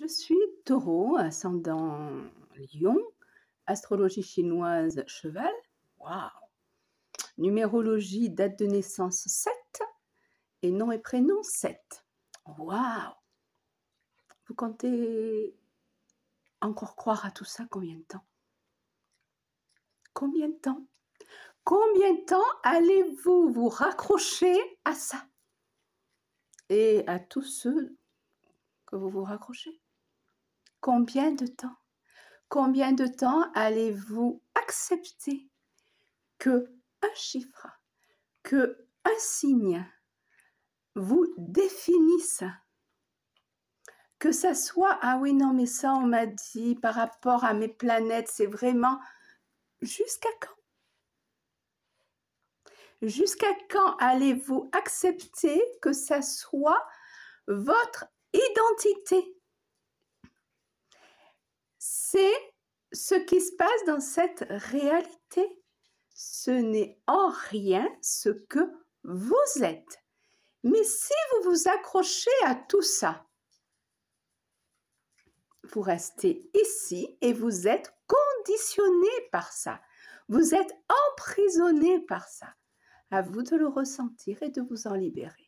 Je suis taureau, ascendant lion, astrologie chinoise cheval, waouh, numérologie date de naissance 7 et nom et prénom 7. Waouh Vous comptez encore croire à tout ça combien de temps Combien de temps Combien de temps allez-vous vous raccrocher à ça Et à tous ceux que vous vous raccrochez Combien de temps Combien de temps allez-vous accepter que un chiffre, que un signe vous définisse que ça soit ah oui non mais ça on m'a dit par rapport à mes planètes c'est vraiment jusqu'à quand jusqu'à quand allez-vous accepter que ça soit votre identité c'est ce qui se passe dans cette réalité. Ce n'est en rien ce que vous êtes. Mais si vous vous accrochez à tout ça, vous restez ici et vous êtes conditionné par ça. Vous êtes emprisonné par ça. À vous de le ressentir et de vous en libérer.